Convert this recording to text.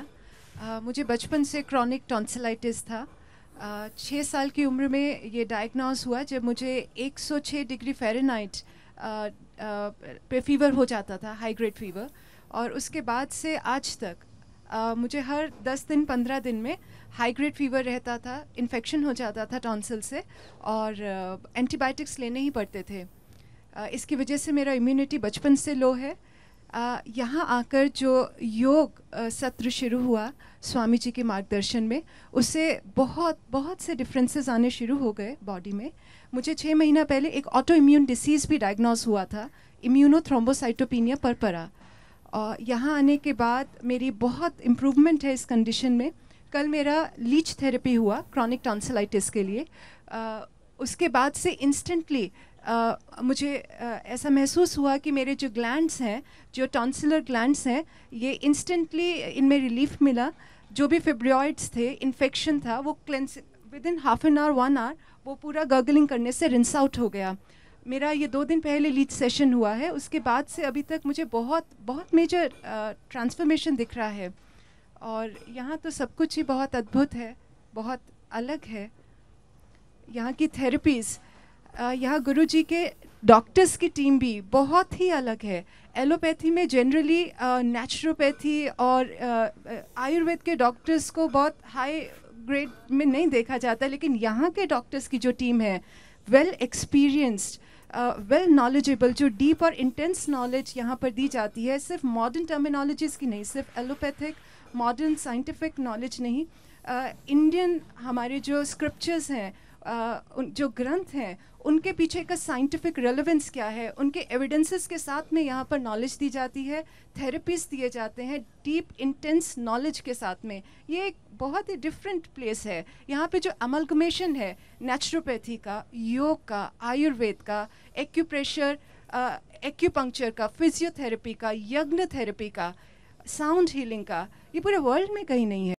uh, मुझे बचपन से क्रॉनिक टॉन्सिलाइटिस था छः साल की उम्र में ये डायग्नोज हुआ जब मुझे 106 डिग्री फ़ारेनहाइट पे फीवर हो जाता था हाई ग्रेड फीवर और उसके बाद से आज तक मुझे हर 10 दिन 15 दिन में हाई ग्रेड फीवर रहता था इन्फेक्शन हो जाता था टॉन्सिल से और एंटीबायोटिक्स लेने ही पड़ते थे इसकी वजह से मेरा इम्यूनिटी बचपन से लो है यहाँ आकर जो योग सत्र शुरू हुआ स्वामी जी के मार्गदर्शन में उससे बहुत बहुत से डिफरेंसेस आने शुरू हो गए बॉडी में मुझे छः महीना पहले एक ऑटो इम्यून डिसीज़ भी डायग्नोस हुआ था इम्यूनो पर परा और यहाँ आने के बाद मेरी बहुत इम्प्रूवमेंट है इस कंडीशन में कल मेरा लीच थेरेपी हुआ क्रॉनिक टॉन्सिलाइटिस के लिए आ, उसके बाद से इंस्टेंटली मुझे ऐसा महसूस हुआ कि मेरे जो ग्लैंड्स हैं जो टॉन्सिलर ग्लैंड्स हैं ये इंस्टेंटली इनमें रिलीफ मिला जो भी फेब्रॉइड्स थे इन्फेक्शन था वो cleanse within half an hour one hour वो पूरा गर्गलिंग करने से रिंस आउट हो गया मेरा ये दो दिन पहले लीच सेशन हुआ है उसके बाद से अभी तक मुझे बहुत बहुत मेजर ट्रांसफॉर्मेशन दिख रहा है और यहाँ तो सब कुछ ही बहुत अद्भुत है बहुत अलग है यहाँ की थेरेपीज़ यहाँ गुरु जी के डॉक्टर्स की टीम भी बहुत ही अलग है एलोपैथी में जनरली नेचुरोपैथी और आयुर्वेद के डॉक्टर्स को बहुत हाई ग्रेड में नहीं देखा जाता लेकिन यहाँ के डॉक्टर्स की जो टीम है वेल एक्सपीरियंस्ड वेल नॉलेजेबल जो डीप और इंटेंस नॉलेज यहाँ पर दी जाती है सिर्फ मॉडर्न टर्मिनोलॉजीज़ की नहीं सिर्फ एलोपैथिक मॉडर्न साइंटिफिक नॉलेज नहीं इंडियन uh, हमारे जो स्क्रिप्चर्स हैं जो ग्रंथ हैं उनके पीछे का साइंटिफिक रेलेवेंस क्या है उनके एविडेंसेस के साथ में यहाँ पर नॉलेज दी जाती है थेरेपीज दिए जाते हैं डीप इंटेंस नॉलेज के साथ में ये एक बहुत ही डिफरेंट प्लेस है यहाँ पे जो अमलगमेशन है नेचुरोपैथी का योग का आयुर्वेद का एक्यूप्रेशर एक्यूपंक्चर का फिजियोथेरेपी का यज्ञ थेरेपी का साउंड हीलिंग का ये पूरे वर्ल्ड में कहीं नहीं है